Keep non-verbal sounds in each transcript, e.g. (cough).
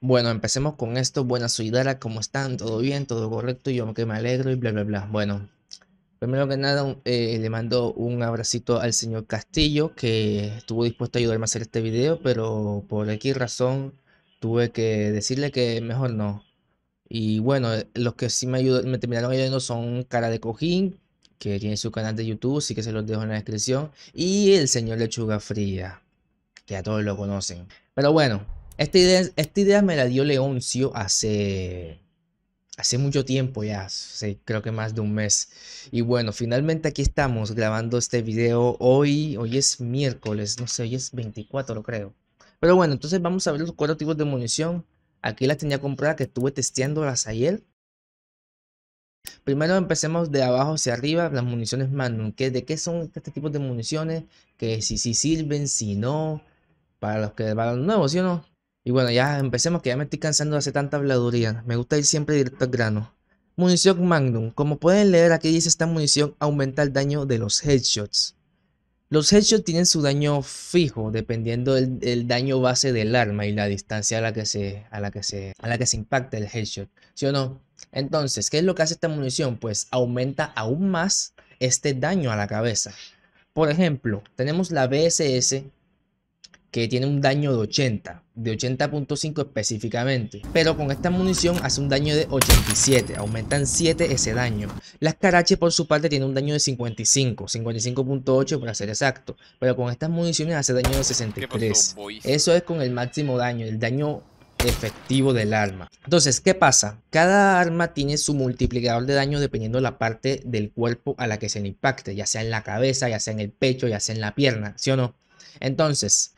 Bueno, empecemos con esto. Buenas, soy Dara. ¿Cómo están? ¿Todo bien? ¿Todo correcto? Yo que me alegro y bla, bla, bla. Bueno, primero que nada, eh, le mando un abracito al señor Castillo, que estuvo dispuesto a ayudarme a hacer este video, pero por aquí razón tuve que decirle que mejor no. Y bueno, los que sí me, ayudaron, me terminaron ayudando son Cara de Cojín, que tiene su canal de YouTube, sí que se los dejo en la descripción. Y el señor Lechuga Fría, que a todos lo conocen. Pero bueno, esta idea, esta idea me la dio Leoncio hace, hace mucho tiempo ya, creo que más de un mes. Y bueno, finalmente aquí estamos grabando este video hoy. Hoy es miércoles, no sé, hoy es 24 lo creo. Pero bueno, entonces vamos a ver los cuatro tipos de munición. Aquí las tenía compradas que estuve testeando las ayer. Primero empecemos de abajo hacia arriba, las municiones Magnum. ¿De qué son este tipo de municiones? Que si, sirven, si no, para los que van nuevos, ¿sí o no? Y bueno, ya empecemos que ya me estoy cansando de hacer tanta habladuría. Me gusta ir siempre directo al grano. Munición Magnum. Como pueden leer aquí dice esta munición aumenta el daño de los headshots. Los headshots tienen su daño fijo dependiendo del, daño base del arma y la distancia a la que se, a la que se, a la que se impacta el headshot. ¿Sí o no? Entonces, ¿qué es lo que hace esta munición? Pues aumenta aún más este daño a la cabeza. Por ejemplo, tenemos la BSS que tiene un daño de 80, de 80.5 específicamente, pero con esta munición hace un daño de 87, aumentan 7 ese daño. La Scarache por su parte tiene un daño de 55, 55.8 para ser exacto, pero con estas municiones hace daño de 63. Eso es con el máximo daño, el daño efectivo del arma. Entonces, ¿qué pasa? Cada arma tiene su multiplicador de daño dependiendo la parte del cuerpo a la que se le impacte, ya sea en la cabeza, ya sea en el pecho, ya sea en la pierna, ¿sí o no? Entonces,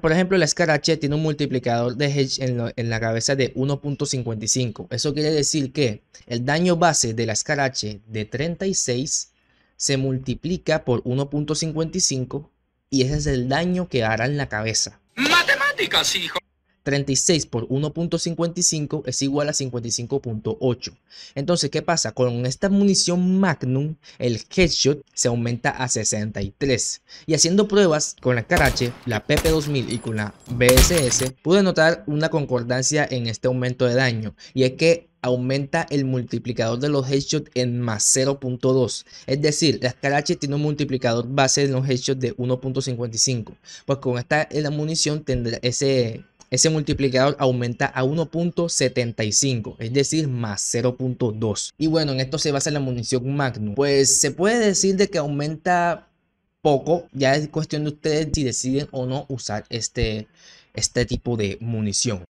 por ejemplo, la escarache tiene un multiplicador de Hedge en, en la cabeza de 1.55. Eso quiere decir que el daño base de la escarache de 36 se multiplica por 1.55 y ese es el daño que hará en la cabeza. ¡Matemáticas, hijo! 36 por 1.55 es igual a 55.8. Entonces, ¿qué pasa? Con esta munición Magnum, el headshot se aumenta a 63. Y haciendo pruebas con la Karache, la PP2000 y con la BSS, pude notar una concordancia en este aumento de daño. Y es que aumenta el multiplicador de los headshots en más 0.2. Es decir, la Karachi tiene un multiplicador base en los headshots de 1.55. Pues con esta eh, la munición tendrá ese ese multiplicador aumenta a 1.75, es decir, más 0.2. Y bueno, en esto se basa la munición Magnum. Pues se puede decir de que aumenta poco, ya es cuestión de ustedes si deciden o no usar este, este tipo de munición.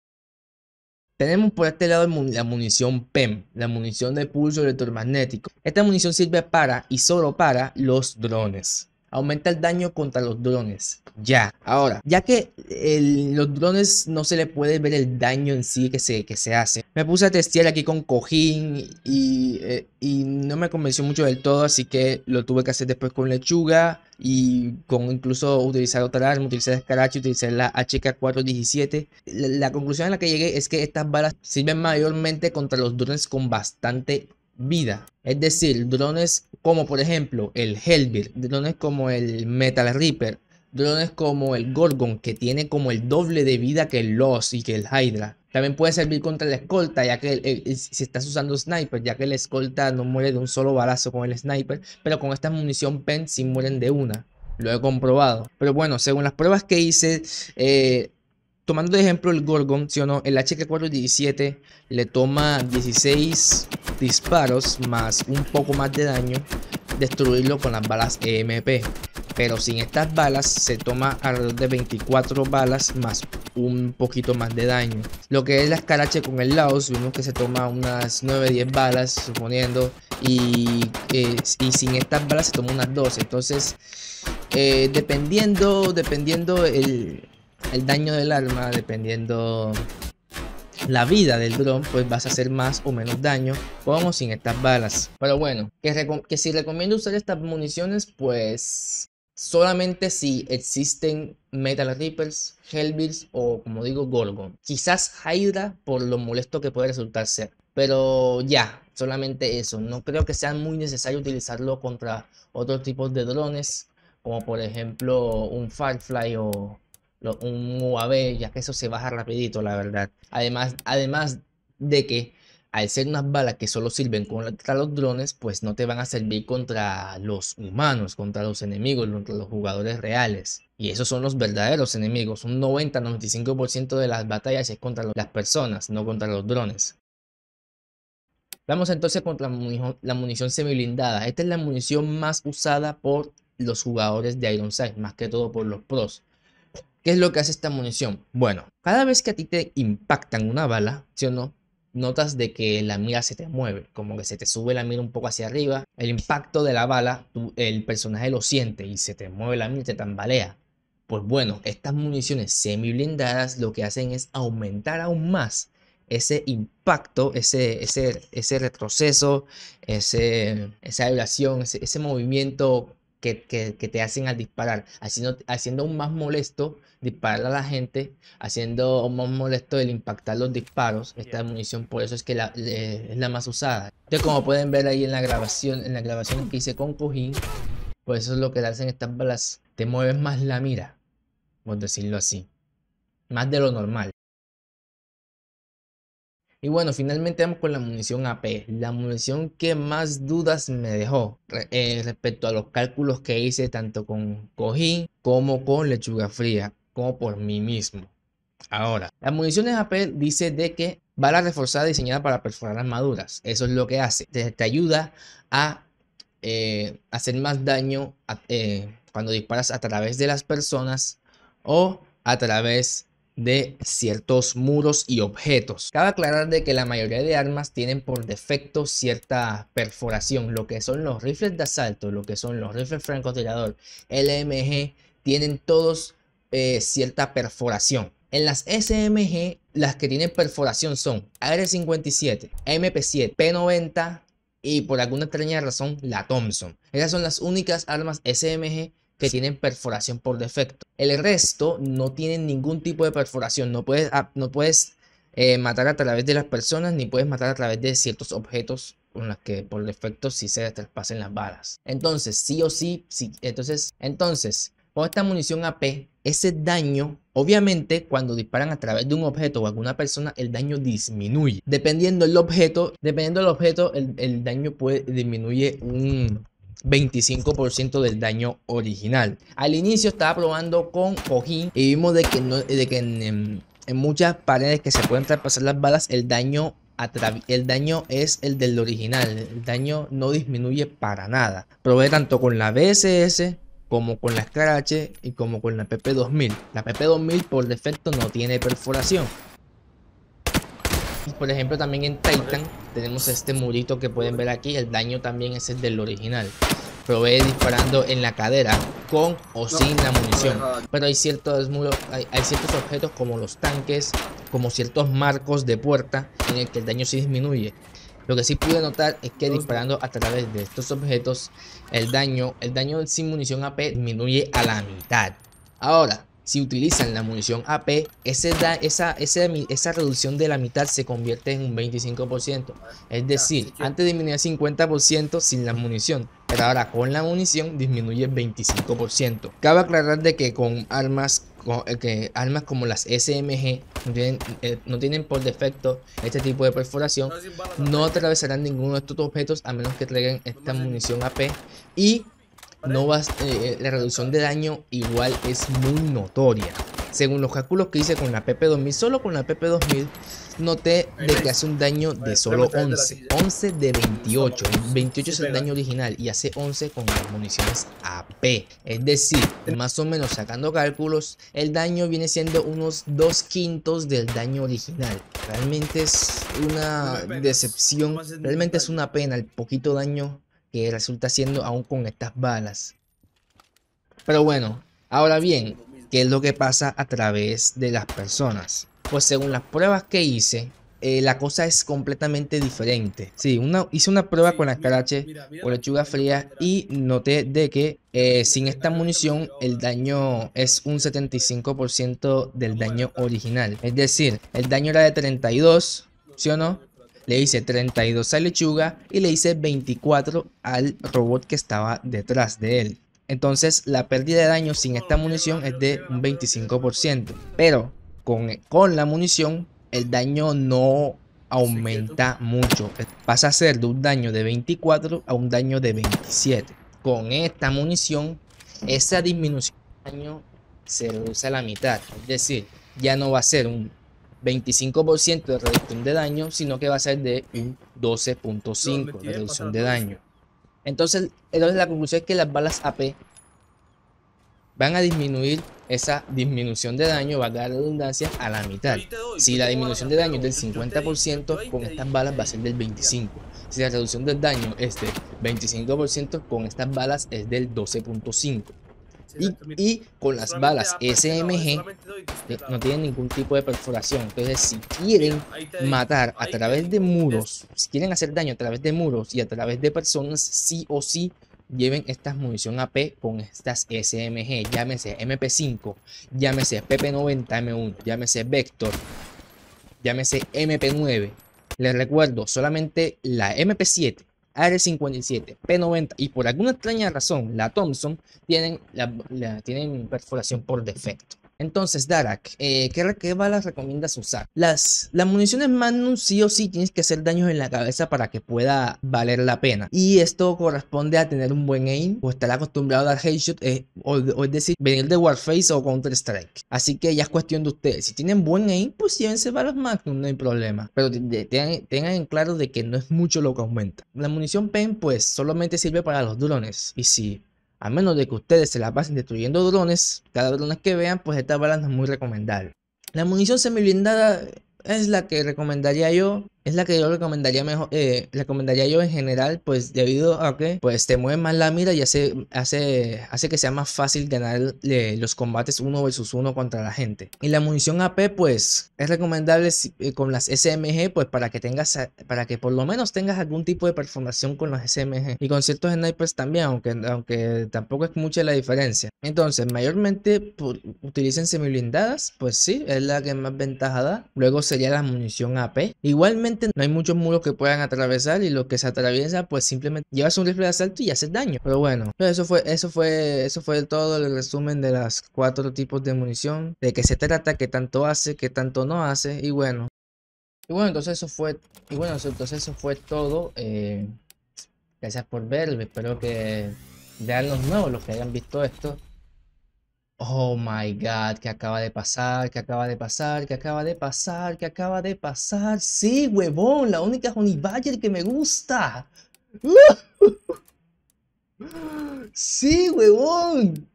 Tenemos por este lado la munición PEM, la munición de pulso electromagnético. Esta munición sirve para y solo para los drones. Aumenta el daño contra los drones. Ya. Ahora, ya que los drones no se le puede ver el daño en sí que se, que se hace, me puse a testear aquí con cojín eh, y, no me convenció mucho del todo, así que lo tuve que hacer después con lechuga y con incluso utilizar otra arma, utilizar escarache, utilizar la HK417. la, conclusión a la que llegué es que estas balas sirven mayormente contra los drones con bastante vida. Es decir, drones como por ejemplo el Hellbird, drones como el Metal Reaper, drones como el Gorgon, que tiene como el doble de vida que el Lost y que el Hydra. También puede servir contra la escolta, ya que si estás usando sniper, ya que la escolta no muere de un solo balazo con el sniper, pero con esta munición pen sí mueren de una. Lo he comprobado. Pero bueno, según las pruebas que hice, eh, Tomando de ejemplo el Gorgon, si o no? El HK417 le toma 16 disparos más un poco más de daño destruirlo con las balas EMP. Pero sin estas balas se toma alrededor de 24 balas más un poquito más de daño. Lo que es la escarache con el Laos, vimos que se toma unas 9-10 balas, suponiendo. Eh, y, sin estas balas se toma unas 12. Entonces, eh, dependiendo, dependiendo el, el daño del arma, dependiendo la vida del dron, pues vas a hacer más o menos daño vamos sin estas balas. Pero bueno, que, que si recomiendo usar estas municiones, pues solamente si existen Metal Reapers, Hellbirds o como digo Gorgon. Quizás Hydra por lo molesto que puede resultar ser. Pero ya, solamente eso. No creo que sea muy necesario utilizarlo contra otros tipos de drones, como por ejemplo un Firefly o un UAV, ya que eso se baja rapidito, la verdad. Además, además de que al ser unas balas que solo sirven contra los drones, pues no te van a servir contra los humanos, contra los enemigos, contra los jugadores reales. Y esos son los verdaderos enemigos. Un 90-95% de las batallas es contra las personas, no contra los drones. Vamos entonces contra la munición, semi blindada Esta es la munición más usada por los jugadores de Ironside, más que todo por los pros. ¿Qué es lo que hace esta munición? Bueno, cada vez que a ti te impactan una bala, ¿sí o no? Notas de que la mira se te mueve, como que se te sube la mira un poco hacia arriba. El impacto de la bala, el personaje lo siente y se te mueve la mira y te tambalea. Pues bueno, estas municiones semi blindadas lo que hacen es aumentar aún más ese impacto, ese, ese, ese retroceso, ese, esa vibración, ese movimiento que, te hacen al disparar, haciendo, haciendo más molesto disparar a la gente, haciendo más molesto el impactar los disparos. Esta munición por eso es que la, eh, es la más usada. Entonces como pueden ver ahí en la grabación, en la grabación que hice con Cojín, pues eso es lo que le hacen estas balas, te mueves más la mira, por decirlo así, más de lo normal. Y bueno, finalmente vamos con la munición AP, la munición que más dudas me dejó eh, respecto a los cálculos que hice tanto con cojín como con lechuga fría, como por mí mismo. Ahora, las de AP dice de que bala reforzada diseñada para perforar armaduras, eso es lo que hace, te, ayuda a eh, hacer más daño eh, cuando disparas a través de las personas o a través de de ciertos muros y objetos. Cabe aclarar de que la mayoría de armas tienen por defecto cierta perforación, lo que son los rifles de asalto, lo que son los rifles francotirador, LMG, tienen todos eh, cierta perforación. En las SMG, las que tienen perforación son AR-57, MP7, P90 y por alguna extraña razón la Thompson. Esas son las únicas armas SMG que tienen perforación por defecto. El resto no tienen ningún tipo de perforación. No puedes, no puedes eh, matar a través de las personas ni puedes matar a través de ciertos objetos con los que por defecto si se traspasen las balas. Entonces, sí o sí, Entonces, entonces, con esta munición AP, ese daño, obviamente, cuando disparan a través de un objeto o alguna persona, el daño disminuye. Dependiendo del objeto, dependiendo del objeto, el, daño puede disminuye un 25% del daño original. Al inicio estaba probando con cojín y vimos de que, de que en, muchas paredes que se pueden traspasar las balas el daño, el daño es el del original, el daño no disminuye para nada. Probé tanto con la BSS como con la Scratch y como con la PP2000. La PP2000 por defecto no tiene perforación, por ejemplo, también en Titan tenemos este murito que pueden ver aquí. El daño también es el del original. Provee disparando en la cadera con o sin la munición. Pero hay ciertos muros, hay, hay ciertos objetos como los tanques, como ciertos marcos de puerta en el que el daño sí disminuye. Lo que sí pude notar es que disparando a través de estos objetos, el daño, el daño sin munición AP disminuye a la mitad. Ahora, si utilizan la munición AP, esa, reducción de la mitad se convierte en un 25%. Es decir, antes disminuía 50% sin la munición, pero ahora con la munición disminuye 25%. Cabe aclarar de que con armas eh, que armas como las SMG no tienen, eh, no tienen, por defecto este tipo de perforación no atravesarán ninguno de estos objetos a menos que traigan esta munición AP y no vas, eh, eh, la reducción de daño igual es muy notoria. Según los cálculos que hice con la PP2000, solo con la PP2000 noté de que hace un daño de solo 11. 11 de 28. 28 es el daño original y hace 11 con las municiones AP. Es decir, más o menos sacando cálculos, el daño viene siendo unos 2 quintos del daño original. Realmente es una decepción, realmente es una pena el poquito daño que resulta siendo aún con estas balas. Pero bueno, ahora bien, ¿qué es lo que pasa a través de las personas? Pues según las pruebas que hice, eh, la cosa es completamente diferente. Sí, hice una prueba con con la o lechuga fría y noté de que eh, sin esta munición el daño es un 75% del daño original. Es decir, el daño era de 32, ¿sí o no? le hice 32 a Lechuga y le hice 24 al robot que estaba detrás de él. Entonces la pérdida de daño sin esta munición es de un 25%, pero con, con la munición el daño no aumenta mucho. Pasa a ser de un daño de 24 a un daño de 27. Con esta munición, esa disminución de daño se reduce a la mitad. Es decir, ya no va a ser un 25% de reducción de daño, sino que va a ser de un 12.5 de reducción de daño. Entonces, la conclusión es que las balas AP van a disminuir esa disminución de daño, va a dar redundancia a la mitad. Si la disminución de daño es del 50%, con estas balas va a ser del 25%. Si la reducción del daño es del 25%, con estas balas es del 12.5% y, con las balas SMG no tienen ningún tipo de perforación. Entonces, si quieren matar a través de muros, si quieren hacer daño a través de muros y a través de personas, sí o sí lleven estas munición AP con estas SMG, llámese MP5, llámese PP90M1, llámese Vector, llámese MP9. Les recuerdo, solamente la MP7 AR-57, P-90 y por alguna extraña razón la Thompson tienen, tienen perforación por defecto. Entonces, Darak, eh, ¿qué, balas recomiendas usar? Las, las municiones Magnum sí o sí tienes que hacer daños en la cabeza para que pueda valer la pena. Y esto corresponde a tener un buen aim o estar acostumbrado a dar headshot eh, o, es decir, venir de Warface o Counter-Strike. Así que ya es cuestión de ustedes. Si tienen buen aim, pues llévense balas Magnum, no hay problema. Pero tengan, en claro de que no es mucho lo que aumenta. La munición PEN pues solamente sirve para los drones. Y si a menos de que ustedes se la pasen destruyendo drones, cada drone que vean, pues esta bala es muy recomendable. La munición semi-blindada es la que recomendaría yo es la que yo recomendaría mejor, eh, recomendaría yo en general, pues debido a que pues te mueve más la mira y hace, hace, hace que sea más fácil ganar eh, los combates uno versus uno contra la gente. Y la munición AP pues es recomendable eh, con las SMG pues para que tengas, para que por lo menos tengas algún tipo de perforación con las SMG y con ciertos snipers también, aunque, aunque tampoco es mucha la diferencia. Entonces mayormente utilicen utilicen blindadas pues sí, es la que más ventaja da. Luego sería la munición AP. Igualmente no hay muchos muros que puedan atravesar y lo que se atraviesa pues simplemente llevas un rifle de asalto y haces daño. Pero bueno, eso fue eso fue eso fue todo el resumen de las cuatro tipos de munición, de qué se trata, qué tanto hace, qué tanto no hace y bueno. Y bueno, entonces eso fue y bueno, entonces eso fue todo. Eh, gracias por verme espero que vean los nuevos, los que hayan visto esto. Oh my God, ¿qué acaba de pasar? ¿Qué acaba de pasar? ¿Qué acaba de pasar? ¿Qué acaba de pasar? Sí, huevón, la única Honey Badger que me gusta. (laughs) Sí, huevón.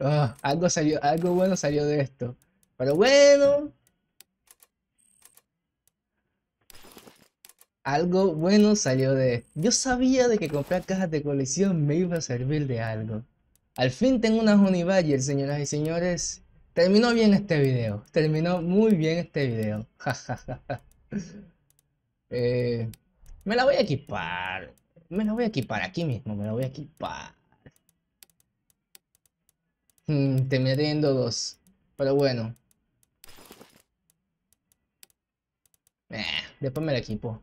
Ah, algo salió, algo bueno salió de esto. Pero bueno. Algo bueno salió de esto. Yo sabía de que comprar cajas de colección me iba a servir de algo. Al fin tengo unas Univayer, señoras y señores. Terminó bien este video. Terminó muy bien este video. (laughs) Eh, me la voy a equipar. Me la voy a equipar aquí mismo. Me la voy a equipar. Hmm, terminé teniendo dos. Pero bueno. Eh, después me la equipo.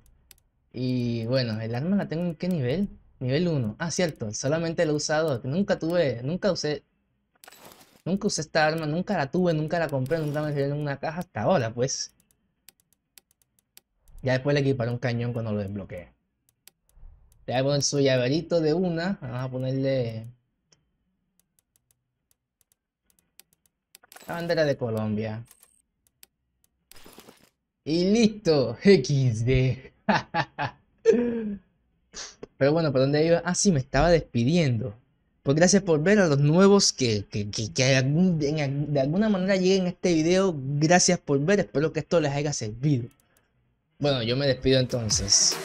Y bueno, ¿el arma la tengo en qué nivel? Nivel 1. Ah, cierto. Solamente lo he usado. Nunca tuve... Nunca usé... Nunca usé esta arma. Nunca la tuve. Nunca la compré. Nunca me salió en una caja hasta ahora, pues. Ya después le equiparé un cañón cuando lo desbloquee. Le hago a poner su llaverito de una. Vamos a ponerle... La bandera de Colombia. Y listo. XD. (laughs) Pero bueno, ¿por dónde iba? Ah, sí, me estaba despidiendo. Pues gracias por ver a los nuevos que, que, de alguna manera lleguen a este video. Gracias por ver, espero que esto les haya servido. Bueno, yo me despido entonces.